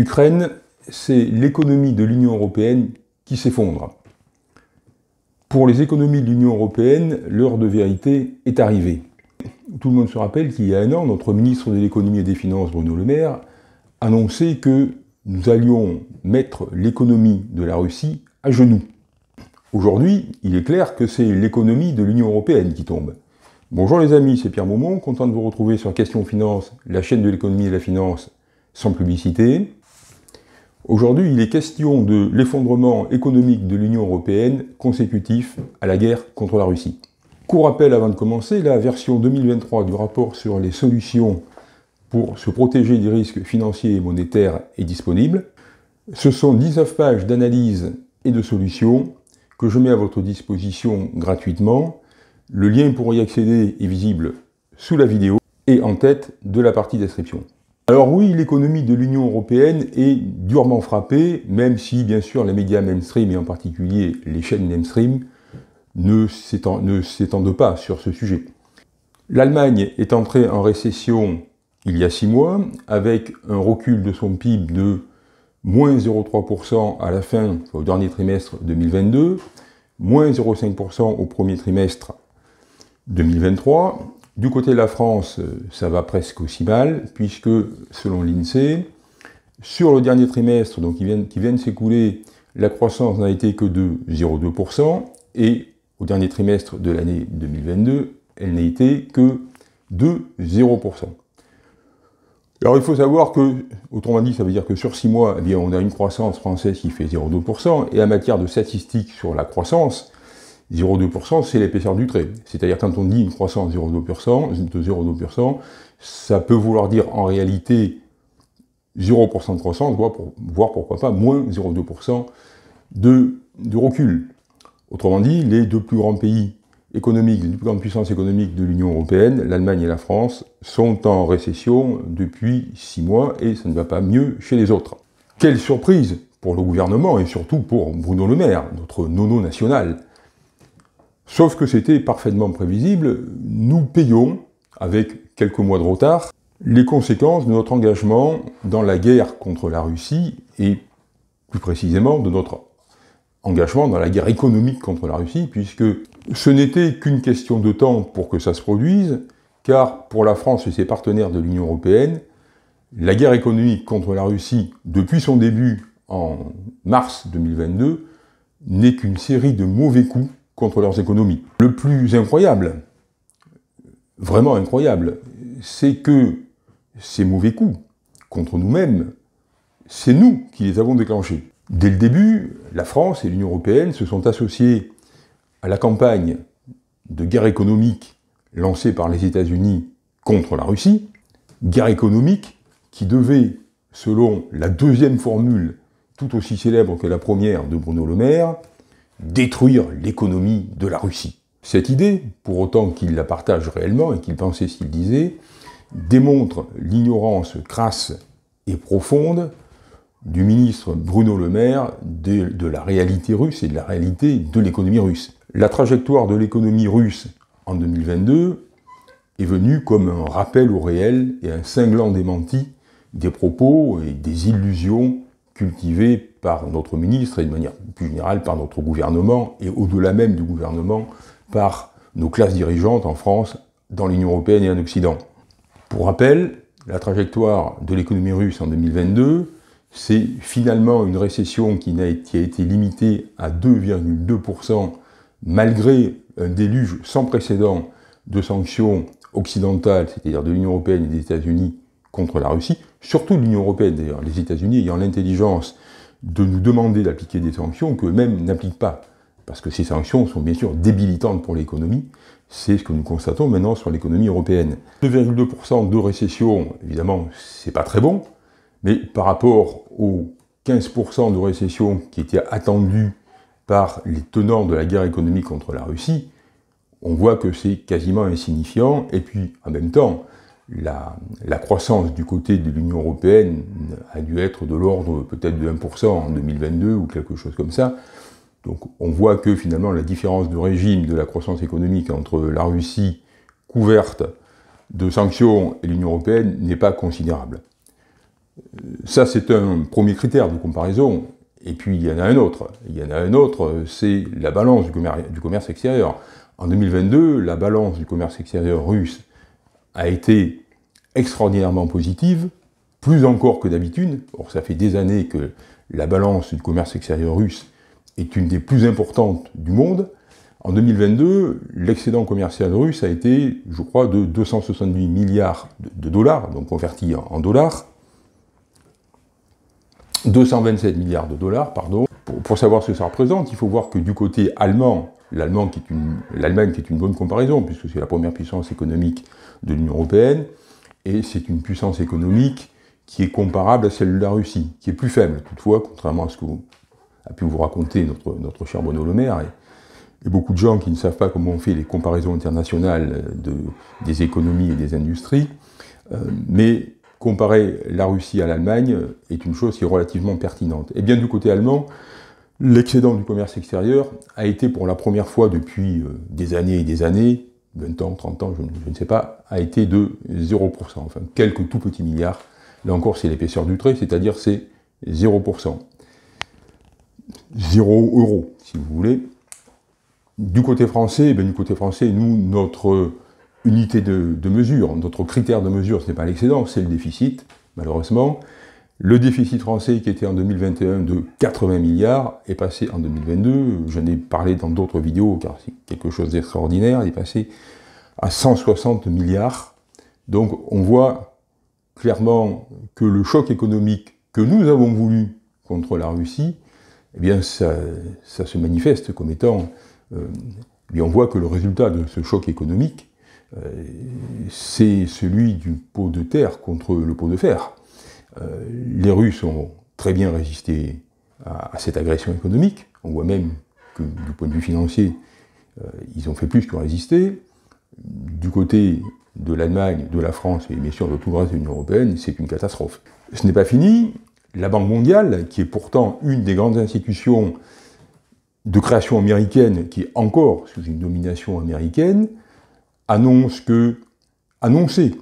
Ukraine, c'est l'économie de l'Union européenne qui s'effondre. Pour les économies de l'Union européenne, l'heure de vérité est arrivée. Tout le monde se rappelle qu'il y a un an, notre ministre de l'économie et des finances, Bruno Le Maire, annonçait que nous allions mettre l'économie de la Russie à genoux. Aujourd'hui, il est clair que c'est l'économie de l'Union européenne qui tombe. Bonjour les amis, c'est Pierre Beaumont, content de vous retrouver sur Question Finance, la chaîne de l'économie et de la finance sans publicité. Aujourd'hui, il est question de l'effondrement économique de l'Union européenne consécutif à la guerre contre la Russie. Court rappel avant de commencer, la version 2023 du rapport sur les solutions pour se protéger des risques financiers et monétaires est disponible. Ce sont 19 pages d'analyse et de solutions que je mets à votre disposition gratuitement. Le lien pour y accéder est visible sous la vidéo et en tête de la partie description. Alors oui, l'économie de l'Union européenne est durement frappée, même si bien sûr les médias mainstream, et en particulier les chaînes mainstream, ne s'étendent pas sur ce sujet. L'Allemagne est entrée en récession il y a six mois, avec un recul de son PIB de moins 0,3% à la fin, au dernier trimestre 2022, moins 0,5% au premier trimestre 2023, du côté de la France, euh, ça va presque aussi mal, puisque selon l'INSEE, sur le dernier trimestre, donc qui vient, de s'écouler, la croissance n'a été que de 0,2%, et au dernier trimestre de l'année 2022, elle n'a été que de 0%. Alors il faut savoir que, autrement dit, ça veut dire que sur 6 mois, eh bien, on a une croissance française qui fait 0,2%, et en matière de statistiques sur la croissance, 0,2%, c'est l'épaisseur du trait. C'est-à-dire quand on dit une croissance de 0,2%, ça peut vouloir dire en réalité 0% de croissance, voire, pourquoi pas moins 0,2% de, de recul. Autrement dit, les deux plus grands pays économiques, les deux plus grandes puissances économiques de l'Union européenne, l'Allemagne et la France, sont en récession depuis six mois et ça ne va pas mieux chez les autres. Quelle surprise pour le gouvernement et surtout pour Bruno Le Maire, notre nono national Sauf que c'était parfaitement prévisible, nous payons, avec quelques mois de retard, les conséquences de notre engagement dans la guerre contre la Russie et plus précisément de notre engagement dans la guerre économique contre la Russie, puisque ce n'était qu'une question de temps pour que ça se produise, car pour la France et ses partenaires de l'Union européenne, la guerre économique contre la Russie, depuis son début en mars 2022, n'est qu'une série de mauvais coups contre leurs économies. Le plus incroyable, vraiment incroyable, c'est que ces mauvais coups contre nous-mêmes, c'est nous qui les avons déclenchés. Dès le début, la France et l'Union européenne se sont associées à la campagne de guerre économique lancée par les États-Unis contre la Russie, guerre économique qui devait, selon la deuxième formule tout aussi célèbre que la première de Bruno Le Maire, détruire l'économie de la Russie. Cette idée, pour autant qu'il la partage réellement et qu'il pensait ce qu'il disait, démontre l'ignorance crasse et profonde du ministre Bruno Le Maire de, la réalité russe et de la réalité de l'économie russe. La trajectoire de l'économie russe en 2022 est venue comme un rappel au réel et un cinglant démenti des propos et des illusions cultivées par notre ministre et de manière plus générale par notre gouvernement et au-delà même du gouvernement par nos classes dirigeantes en France, dans l'Union européenne et en Occident. Pour rappel, la trajectoire de l'économie russe en 2022, c'est finalement une récession qui a, été, limitée à 2,2% malgré un déluge sans précédent de sanctions occidentales, c'est-à-dire de l'Union européenne et des États-Unis contre la Russie, surtout de l'Union européenne d'ailleurs, les États-Unis ayant l'intelligence de nous demander d'appliquer des sanctions qu'eux-mêmes n'appliquent pas. Parce que ces sanctions sont bien sûr débilitantes pour l'économie. C'est ce que nous constatons maintenant sur l'économie européenne. 2,2% de récession, évidemment, c'est pas très bon, mais par rapport aux 15% de récession qui étaient attendus par les tenants de la guerre économique contre la Russie, on voit que c'est quasiment insignifiant. Et puis, en même temps, la, croissance du côté de l'Union européenne a dû être de l'ordre peut-être de 1% en 2022 ou quelque chose comme ça. Donc on voit que finalement la différence de régime de la croissance économique entre la Russie couverte de sanctions et l'Union européenne n'est pas considérable. Euh, ça c'est un premier critère de comparaison. Et puis il y en a un autre. Il y en a un autre, c'est la balance du commerce extérieur. En 2022, la balance du commerce extérieur russe a été extraordinairement positive, plus encore que d'habitude. Or, ça fait des années que la balance du commerce extérieur russe est une des plus importantes du monde. En 2022, l'excédent commercial russe a été, je crois, de 268 milliards de dollars, donc converti en dollars, 227 milliards de dollars, pardon pour, savoir ce que ça représente, il faut voir que du côté allemand, l'Allemagne qui, est une, bonne comparaison, puisque c'est la première puissance économique de l'Union européenne, et c'est une puissance économique qui est comparable à celle de la Russie, qui est plus faible toutefois, contrairement à ce que a pu vous raconter notre, notre cher Bruno Le et, beaucoup de gens qui ne savent pas comment on fait les comparaisons internationales de, des économies et des industries, euh, mais comparer la Russie à l'Allemagne est une chose qui est relativement pertinente. Et bien du côté allemand, L'excédent du commerce extérieur a été pour la première fois depuis euh, des années et des années, 20 ans, 30 ans, je, ne sais pas, a été de 0%, enfin quelques tout petits milliards. Là encore, c'est l'épaisseur du trait, c'est-à-dire c'est 0%. 0 euros, si vous voulez. Du côté français, eh du côté français, nous, notre unité de mesure, notre critère de mesure, ce n'est pas l'excédent, c'est le déficit, malheureusement. Le déficit français qui était en 2021 de 80 milliards est passé en 2022, j'en ai parlé dans d'autres vidéos car c'est quelque chose d'extraordinaire, il est passé à 160 milliards. Donc on voit clairement que le choc économique que nous avons voulu contre la Russie, eh bien ça, se manifeste comme étant... Euh, et on voit que le résultat de ce choc économique, euh, c'est celui du pot de terre contre le pot de fer. Euh, les Russes ont très bien résisté à, cette agression économique. On voit même que du point de vue financier, euh, ils ont fait plus que résister. Du côté de l'Allemagne, de la France et bien sûr de tout le reste de l'Union européenne, c'est une catastrophe. Ce n'est pas fini. La Banque mondiale, qui est pourtant une des grandes institutions de création américaine, qui est encore sous une domination américaine, annonce que, annoncer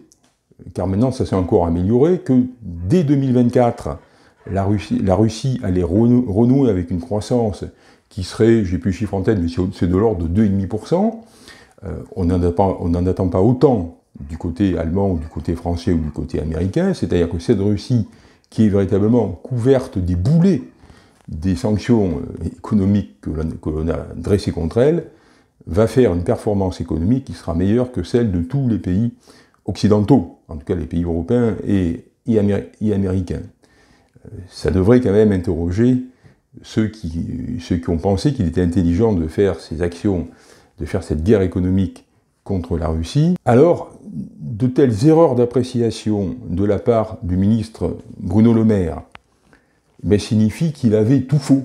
car maintenant ça s'est encore amélioré, que dès 2024, la Russie, la Russie allait renouer avec une croissance qui serait, j'ai plus le chiffre en tête, mais c'est de l'ordre de 2,5%. Euh, on n'en attend pas autant du côté allemand ou du côté français ou du côté américain, c'est-à-dire que cette Russie qui est véritablement couverte des boulets des sanctions euh, économiques que l'on a dressées contre elle, va faire une performance économique qui sera meilleure que celle de tous les pays occidentaux, en tout cas les pays européens et, américains. Euh, ça devrait quand même interroger ceux qui, ceux qui ont pensé qu'il était intelligent de faire ces actions, de faire cette guerre économique contre la Russie. Alors, de telles erreurs d'appréciation de la part du ministre Bruno Le Maire ben, signifie qu'il avait tout faux.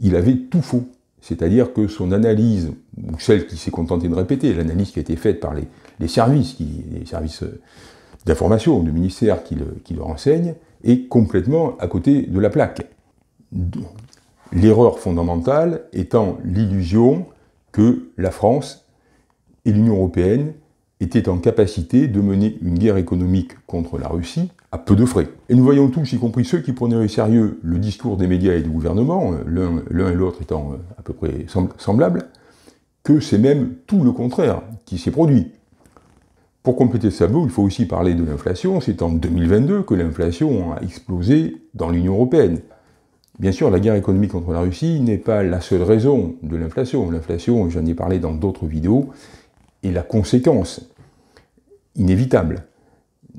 Il avait tout faux. C'est-à-dire que son analyse, ou celle qui s'est contentée de répéter, l'analyse qui a été faite par les, les services, qui, les services euh, d'information de ministère qui le, qui renseignent, est complètement à côté de la plaque. L'erreur fondamentale étant l'illusion que la France et l'Union européenne étaient en capacité de mener une guerre économique contre la Russie à peu de frais. Et nous voyons tous, y compris ceux qui prenaient au sérieux le discours des médias et du gouvernement, euh, l'un et l'autre étant euh, à peu près semblables, que c'est même tout le contraire qui s'est produit. Pour compléter ce tableau, il faut aussi parler de l'inflation. C'est en 2022 que l'inflation a explosé dans l'Union européenne. Bien sûr, la guerre économique contre la Russie n'est pas la seule raison de l'inflation. L'inflation, j'en ai parlé dans d'autres vidéos, est la conséquence inévitable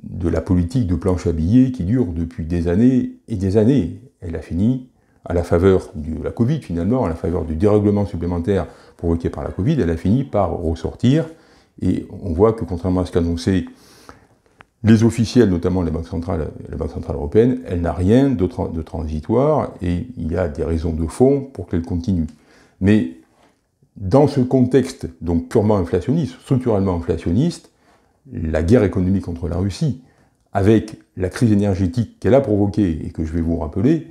de la politique de planche à billets qui dure depuis des années et des années. Elle a fini à la faveur de la Covid finalement, à la faveur du dérèglement supplémentaire provoqué par la Covid, elle a fini par ressortir et on voit que contrairement à ce qu'annonçaient les officiels, notamment la Banque centrale, la Banque centrale européenne, elle n'a rien de, transitoire et il y a des raisons de fond pour qu'elle continue. Mais dans ce contexte donc purement inflationniste, structurellement inflationniste, la guerre économique contre la Russie, avec la crise énergétique qu'elle a provoquée et que je vais vous rappeler,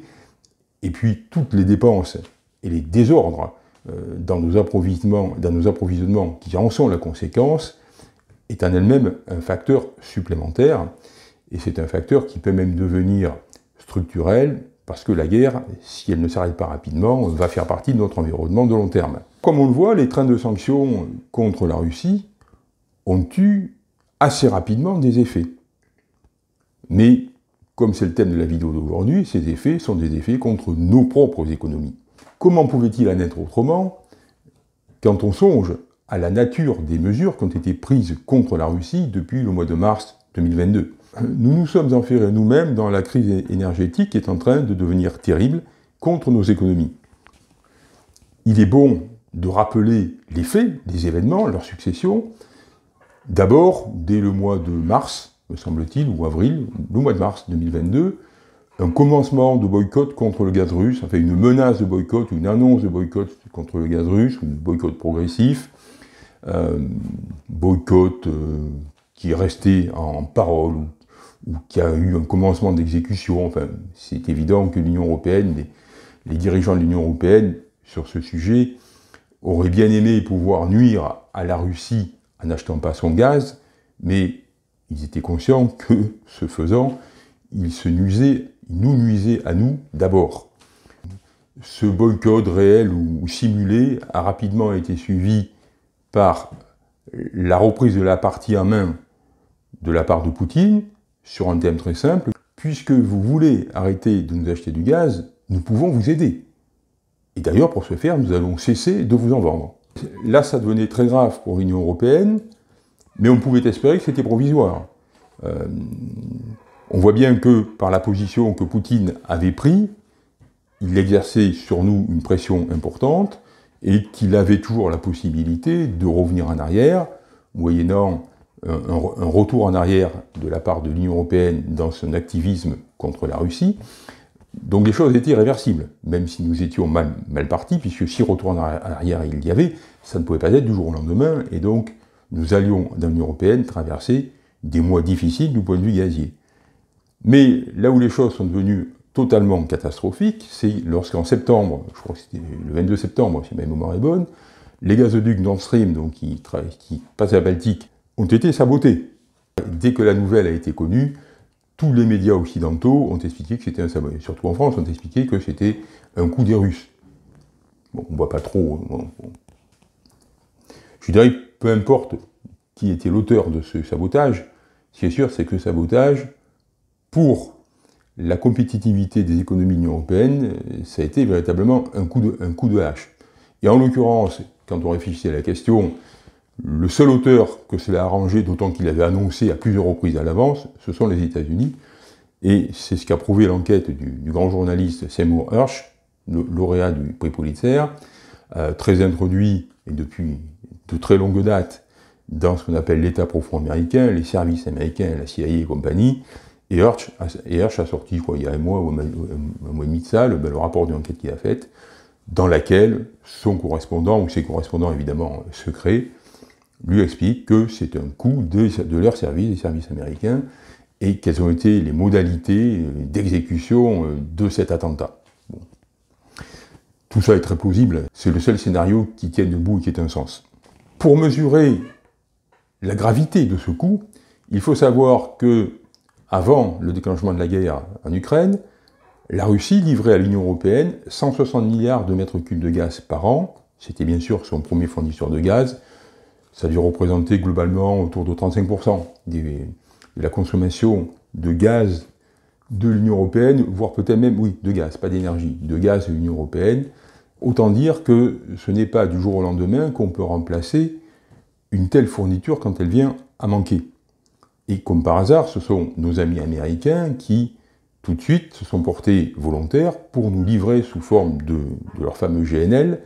et puis toutes les dépenses et les désordres euh, dans nos approvisionnements, dans nos approvisionnements qui en sont la conséquence, est en elle-même un facteur supplémentaire, et c'est un facteur qui peut même devenir structurel, parce que la guerre, si elle ne s'arrête pas rapidement, va faire partie de notre environnement de long terme. Comme on le voit, les trains de sanctions contre la Russie ont eu assez rapidement des effets. Mais, comme c'est le thème de la vidéo d'aujourd'hui, ces effets sont des effets contre nos propres économies. Comment pouvait-il en être autrement quand on songe à la nature des mesures qui ont été prises contre la Russie depuis le mois de mars 2022 Nous nous sommes enferrés nous-mêmes dans la crise énergétique qui est en train de devenir terrible contre nos économies. Il est bon de rappeler les faits les événements, leur succession, d'abord dès le mois de mars, me semble-t-il, ou avril, le mois de mars 2022, un commencement de boycott contre le gaz russe, enfin une menace de boycott une annonce de boycott contre le gaz russe, ou boycott progressif, euh, boycott euh, qui est resté en parole ou, qui a eu un commencement d'exécution. Enfin, c'est évident que l'Union européenne, les, les, dirigeants de l'Union européenne sur ce sujet auraient bien aimé pouvoir nuire à la Russie en n'achetant pas son gaz, mais ils étaient conscients que, ce faisant, ils se nuisaient nous nuiser à nous d'abord. Ce boycott réel ou simulé a rapidement été suivi par euh, la reprise de la partie en main de la part de Poutine sur un thème très simple. Puisque vous voulez arrêter de nous acheter du gaz, nous pouvons vous aider. Et d'ailleurs, pour ce faire, nous allons cesser de vous en vendre. Là, ça devenait très grave pour l'Union européenne, mais on pouvait espérer que c'était provisoire. Euh, on voit bien que par la position que Poutine avait prise, il exerçait sur nous une pression importante et qu'il avait toujours la possibilité de revenir en arrière, moyennant un, un retour en arrière de la part de l'Union européenne dans son activisme contre la Russie. Donc les choses étaient irréversibles, même si nous étions mal, mal partis, puisque si retour en arrière il y avait, ça ne pouvait pas être du jour au lendemain, et donc nous allions dans l'Union européenne traverser des mois difficiles du point de vue gazier. Mais là où les choses sont devenues totalement catastrophiques, c'est lorsqu'en septembre, je crois que c'était le 22 septembre, si ma mémoire est bonne, les gazoducs Nord Stream, donc qui, qui passent à la Baltique, ont été sabotés. Dès que la nouvelle a été connue, tous les médias occidentaux ont expliqué que c'était un sabotage, surtout en France, ont expliqué que c'était un coup des Russes. Bon, on voit pas trop. Je dirais, peu importe qui était l'auteur de ce sabotage, ce qui est sûr, c'est que le sabotage, pour la compétitivité des économies européennes, euh, ça a été véritablement un coup de, hache. Et en l'occurrence, quand on réfléchissait à la question, le seul auteur que cela a arrangé, d'autant qu'il avait annoncé à plusieurs reprises à l'avance, ce sont les États-Unis. Et c'est ce qu'a prouvé l'enquête du, grand journaliste Seymour Hirsch, lauréat du prix Pulitzer, euh, très introduit et depuis de très longues dates, dans ce qu'on appelle l'État profond américain, les services américains, la CIA et compagnie, et Hirsch, a sorti, il y a un mois ou un mois et demi de ça, le, ben, rapport d'une enquête qu'il a fait, dans laquelle son correspondant, ou ses correspondants évidemment secrets, lui explique que c'est un coup de, de leur service, des services américains, et quelles ont été les modalités euh, d'exécution euh, de cet attentat. Tout ça est très plausible, c'est le seul scénario qui tienne debout et qui ait un sens. Pour mesurer la gravité de ce coup, il faut savoir que avant le déclenchement de la guerre en Ukraine, la Russie livrait à l'Union européenne 160 milliards de mètres cubes de gaz par an. C'était bien sûr son premier fournisseur de gaz. Ça lui représenter globalement autour de 35% de la consommation de gaz de l'Union européenne, voire peut-être même, oui, de gaz, pas d'énergie, de gaz de l'Union européenne. Autant dire que ce n'est pas du jour au lendemain qu'on peut remplacer une telle fourniture quand elle vient à manquer. Et comme par hasard, ce sont nos amis américains qui, tout de suite, se sont portés volontaires pour nous livrer sous forme de, leur fameux GNL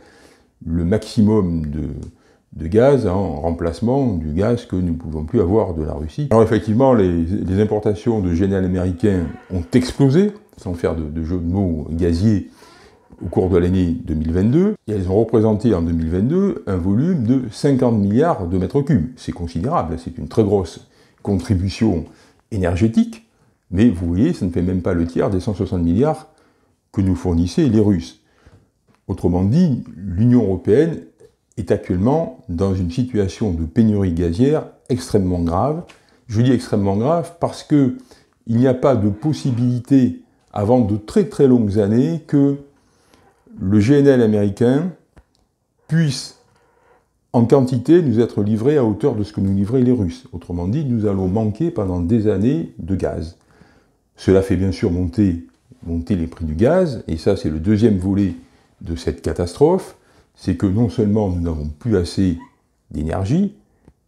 le maximum de, gaz en remplacement du gaz que nous ne pouvons plus avoir de la Russie. Alors effectivement, les, importations de GNL américains ont explosé, sans faire de, de jeu de mots gaziers, au cours de l'année 2022, et elles ont représenté en 2022 un volume de 50 milliards de mètres cubes. C'est considérable, hein, c'est une très grosse contribution énergétique, mais vous voyez, ça ne fait même pas le tiers des 160 milliards que nous fournissaient les Russes. Autrement dit, l'Union européenne est actuellement dans une situation de pénurie gazière extrêmement grave. Je dis extrêmement grave parce que il n'y a pas de possibilité avant de très très longues années que le GNL américain puisse en quantité nous être livrés à hauteur de ce que nous livraient les Russes. Autrement dit, nous allons manquer pendant des années de gaz. Cela fait bien sûr monter, monter les prix du gaz, et ça c'est le deuxième volet de cette catastrophe, c'est que non seulement nous n'avons plus assez d'énergie,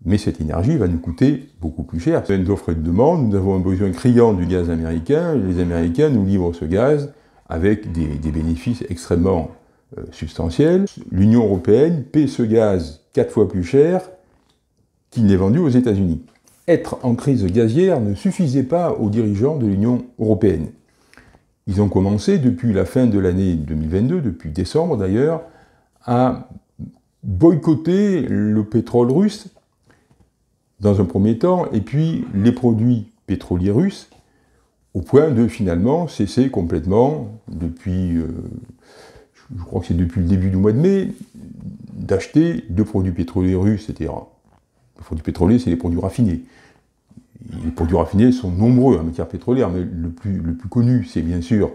mais cette énergie va nous coûter beaucoup plus cher. C'est une offre et de demande, nous avons un besoin criant du gaz américain, les Américains nous livrent ce gaz avec des, bénéfices extrêmement euh, substantiels. L'Union européenne paie ce gaz quatre fois plus cher qu'il n'est vendu aux États-Unis. Être en crise gazière ne suffisait pas aux dirigeants de l'Union européenne. Ils ont commencé depuis la fin de l'année 2022, depuis décembre d'ailleurs, à boycotter le pétrole russe dans un premier temps, et puis les produits pétroliers russes, au point de finalement cesser complètement depuis, euh, je crois que c'est depuis le début du mois de mai, d'acheter de produits pétroliers russes, etc. Les produits pétroliers, c'est les produits raffinés. Les produits raffinés sont nombreux en matière pétrolière, mais le plus, le plus connu, c'est bien sûr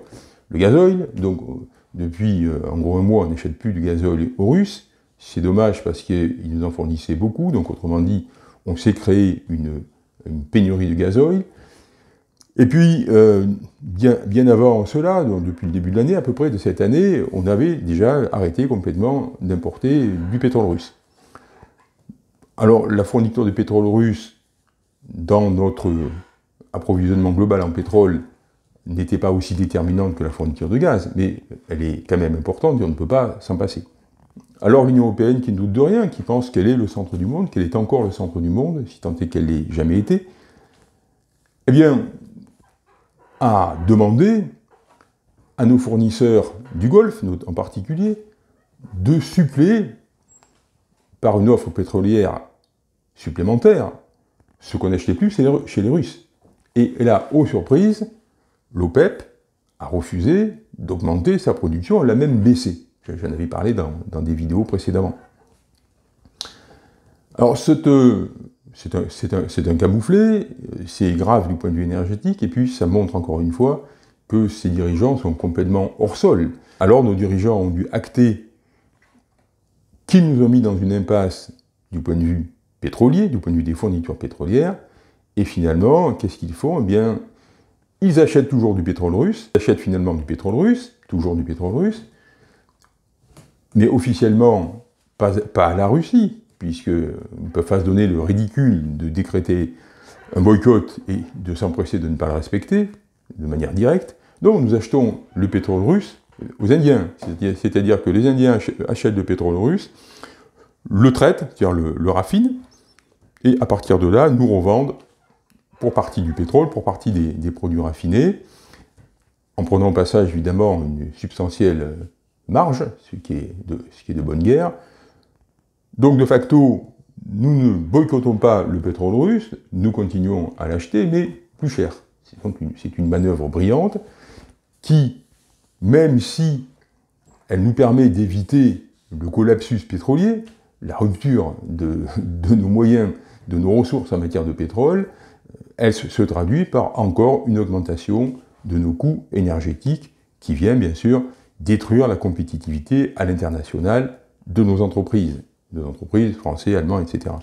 le gazoil. Donc, euh, depuis euh, en gros un mois, on n'achète plus de gazoil aux Russes. C'est dommage parce qu'ils nous en fournissaient beaucoup. Donc, autrement dit, on s'est créé une, une pénurie de gazoil. Et puis, euh, bien, avant cela, depuis le début de l'année à peu près de cette année, on avait déjà arrêté complètement d'importer du pétrole russe. Alors, la fourniture de pétrole russe dans notre approvisionnement global en pétrole n'était pas aussi déterminante que la fourniture de gaz, mais elle est quand même importante et on ne peut pas s'en passer. Alors l'Union européenne qui ne doute de rien, qui pense qu'elle est le centre du monde, qu'elle est encore le centre du monde, si tant est qu'elle l'ait jamais été, eh bien, a demandé à nos fournisseurs du Golfe, en particulier, de suppléer par une offre pétrolière supplémentaire ce qu'on achetait plus chez les Russes. Et là, aux surprises, l'OPEP e a refusé d'augmenter sa production, elle l'a même baissée. J'en avais parlé dans, dans, des vidéos précédemment. Alors cette c'est un, camouflet, camouflé, c'est grave du point de vue énergétique, et puis ça montre encore une fois que ces dirigeants sont complètement hors sol. Alors nos dirigeants ont dû acter qu'ils nous ont mis dans une impasse du point de vue pétrolier, du point de vue des fournitures pétrolières, et finalement, qu'est-ce qu'ils font Eh bien, ils achètent toujours du pétrole russe, achètent finalement du pétrole russe, toujours du pétrole russe, mais officiellement pas, pas à la Russie, puisqu'on peut faire se donner le ridicule de décréter un boycott et de s'empresser de ne pas le respecter de manière directe. Donc nous achetons le pétrole russe aux Indiens, c'est-à-dire que les Indiens achètent le pétrole russe, le traitent, c'est-à-dire le, raffinent, et à partir de là, nous revendent pour partie du pétrole, pour partie des, produits raffinés, en prenant au passage évidemment une substantielle marge, ce qui est de bonne guerre, donc de facto, nous ne boycottons pas le pétrole russe, nous continuons à l'acheter, mais plus cher. C'est donc une, manœuvre brillante qui, même si elle nous permet d'éviter le collapsus pétrolier, la rupture de, nos moyens, de nos ressources en matière de pétrole, elle se traduit par encore une augmentation de nos coûts énergétiques qui vient bien sûr détruire la compétitivité à l'international de nos entreprises des entreprises, françaises, allemands, etc.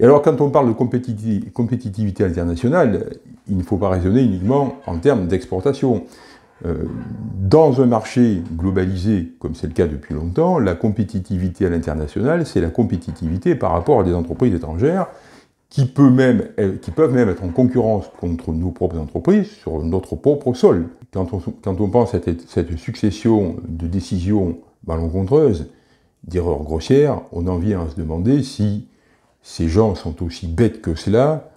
Et alors, quand on parle de compétitivité, internationale, il ne faut pas raisonner uniquement en termes d'exportation. Euh, dans un marché globalisé, comme c'est le cas depuis longtemps, la compétitivité à l'international, c'est la compétitivité par rapport à des entreprises étrangères qui, peut même, euh, peuvent même être en concurrence contre nos propres entreprises sur notre propre sol. Quand on, pense à cette, succession de décisions malencontreuses, d'erreurs grossières, on en vient à se demander si ces gens sont aussi bêtes que cela,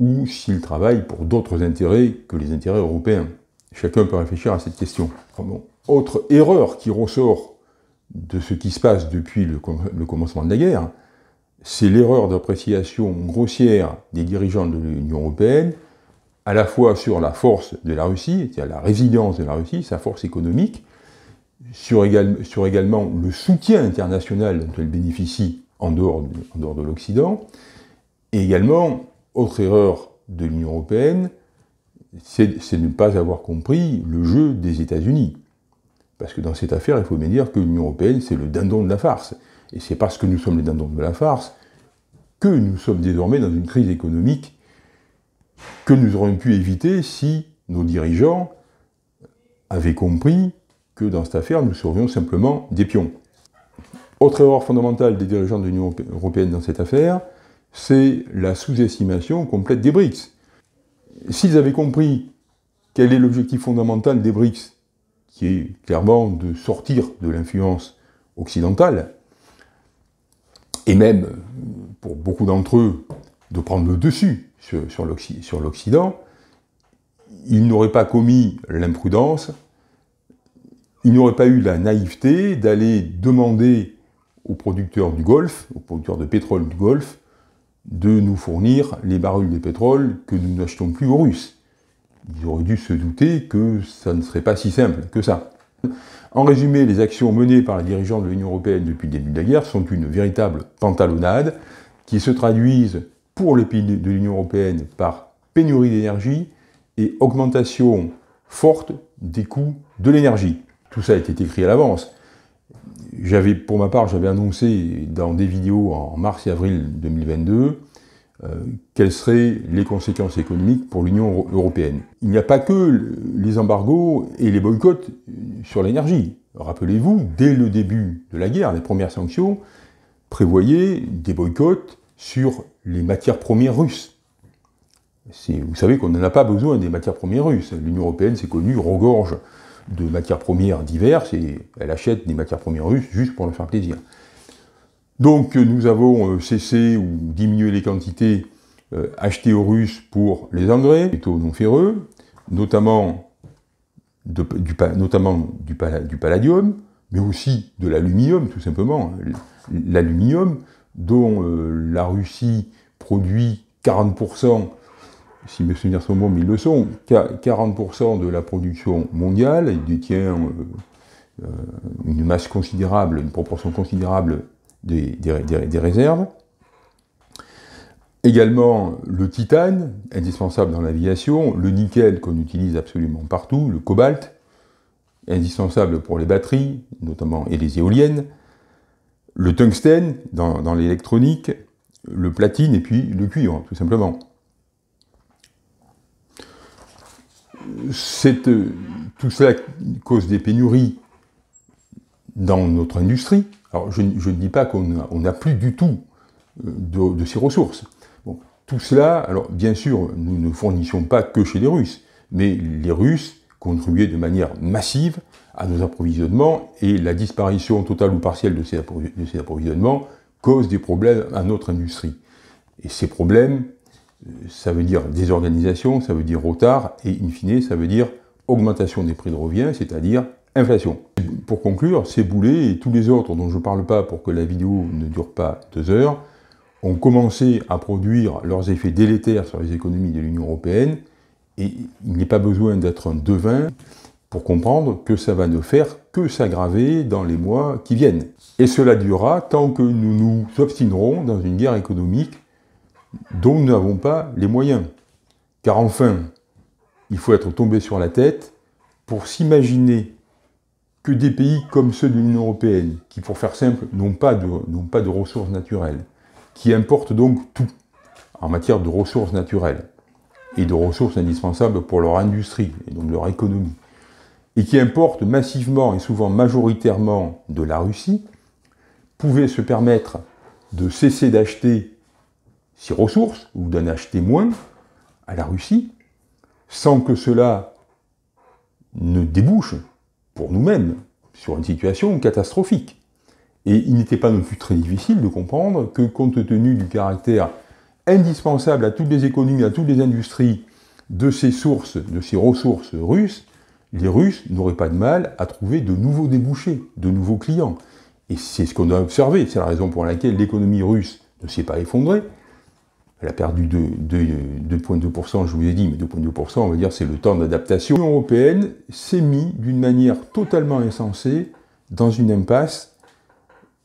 ou s'ils travaillent pour d'autres intérêts que les intérêts européens. Chacun peut réfléchir à cette question. Autre erreur qui ressort de ce qui se passe depuis le, le commencement de la guerre, c'est l'erreur d'appréciation grossière des dirigeants de l'Union européenne, à la fois sur la force de la Russie, c'est-à-dire la résilience de la Russie, sa force économique, sur, également le soutien international dont elle bénéficie en dehors, de l'Occident, et également, autre erreur de l'Union européenne, c'est de ne pas avoir compris le jeu des États-Unis. Parce que dans cette affaire, il faut bien dire que l'Union européenne, c'est le dindon de la farce. Et c'est parce que nous sommes les dindons de la farce que nous sommes désormais dans une crise économique que nous aurions pu éviter si nos dirigeants avaient compris que dans cette affaire, nous serions simplement des pions. Autre erreur fondamentale des dirigeants de l'Union européenne dans cette affaire, c'est la sous-estimation complète des BRICS. S'ils avaient compris quel est l'objectif fondamental des BRICS, qui est clairement de sortir de l'influence occidentale, et même, pour beaucoup d'entre eux, de prendre le dessus sur, sur l'Occident, ils n'auraient pas commis l'imprudence il n'aurait pas eu la naïveté d'aller demander aux producteurs du Golfe, aux producteurs de pétrole du Golfe, de nous fournir les barils de pétrole que nous n'achetons plus aux Russes. Ils auraient dû se douter que ça ne serait pas si simple que ça. En résumé, les actions menées par les dirigeants de l'Union européenne depuis le début de la guerre sont une véritable pantalonnade qui se traduisent pour les pays de l'Union européenne par pénurie d'énergie et augmentation forte des coûts de l'énergie. Tout ça été écrit à l'avance. J'avais, pour ma part, j'avais annoncé dans des vidéos en mars et avril 2022 euh, quelles seraient les conséquences économiques pour l'Union européenne. Il n'y a pas que les embargos et les boycotts sur l'énergie. Rappelez-vous, dès le début de la guerre, les premières sanctions prévoyaient des boycotts sur les matières premières russes. Vous savez qu'on n'en a pas besoin des matières premières russes. L'Union européenne, c'est connu, regorge de matières premières diverses, et elle achète des matières premières russes juste pour leur faire plaisir. Donc euh, nous avons euh, cessé ou diminué les quantités euh, achetées aux Russes pour les engrais, taux non ferreux, notamment, du, palladium, mais aussi de l'aluminium, tout simplement. L'aluminium, dont la Russie produit 40% si mes souvenirs sont bons, mais ils le sont, 40% de la production mondiale, il détient euh, euh, une masse considérable, une proportion considérable des, réserves. Également le titane, indispensable dans l'aviation, le nickel qu'on utilise absolument partout, le cobalt, indispensable pour les batteries, notamment et les éoliennes, le tungstène dans l'électronique, le platine et puis le cuivre, tout simplement. c'est, euh, tout cela cause des pénuries dans notre industrie. Alors je, ne dis pas qu'on n'a plus du tout euh, de, ces ressources. tout cela, alors bien sûr, nous ne fournissons pas que chez les Russes, mais les Russes contribuaient de manière massive à nos approvisionnements et la disparition totale ou partielle de ces, approvisionnements cause des problèmes à notre industrie. Et ces problèmes, ça veut dire désorganisation, ça veut dire retard, et in fine, ça veut dire augmentation des prix de revient, c'est-à-dire inflation. Pour conclure, ces boulets et tous les autres dont je ne parle pas pour que la vidéo ne dure pas deux heures, ont commencé à produire leurs effets délétères sur les économies de l'Union européenne, et il n'est pas besoin d'être un devin pour comprendre que ça va ne faire que s'aggraver dans les mois qui viennent. Et cela durera tant que nous nous obstinerons dans une guerre économique dont nous n'avons pas les moyens. Car enfin, il faut être tombé sur la tête pour s'imaginer que des pays comme ceux de l'Union européenne, qui pour faire simple n'ont pas, de, ressources naturelles, qui importent donc tout en matière de ressources naturelles et de ressources indispensables pour leur industrie et donc leur économie, et qui importent massivement et souvent majoritairement de la Russie, pouvaient se permettre de cesser d'acheter ses ressources ou d'en acheter moins à la Russie, sans que cela ne débouche pour nous-mêmes sur une situation catastrophique. Et il n'était pas non plus très difficile de comprendre que compte tenu du caractère indispensable à toutes les économies, à toutes les industries de ces sources, de ces ressources russes, les Russes n'auraient pas de mal à trouver de nouveaux débouchés, de nouveaux clients. Et c'est ce qu'on a observé, c'est la raison pour laquelle l'économie russe ne s'est pas effondrée, elle a perdu 2,2%, je vous ai dit, mais 2,2%, on va dire, c'est le temps d'adaptation. L'Union européenne s'est mise d'une manière totalement insensée dans une impasse.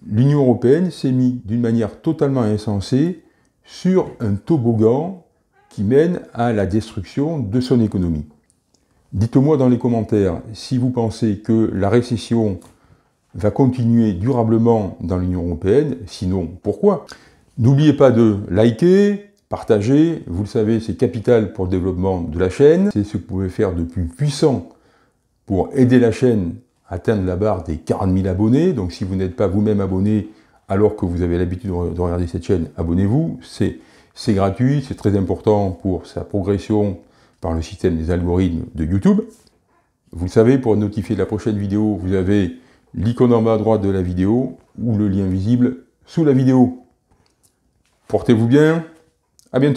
L'Union européenne s'est mise d'une manière totalement insensée sur un toboggan qui mène à la destruction de son économie. Dites-moi dans les commentaires si vous pensez que la récession va continuer durablement dans l'Union européenne, sinon pourquoi N'oubliez pas de liker, Partager, vous le savez, c'est capital pour le développement de la chaîne. C'est ce que vous pouvez faire de plus puissant pour aider la chaîne à atteindre la barre des 40 000 abonnés. Donc si vous n'êtes pas vous-même abonné alors que vous avez l'habitude de regarder cette chaîne, abonnez-vous. C'est gratuit, c'est très important pour sa progression par le système des algorithmes de YouTube. Vous le savez, pour notifier de la prochaine vidéo, vous avez l'icône en bas à droite de la vidéo ou le lien visible sous la vidéo. Portez-vous bien, à bientôt.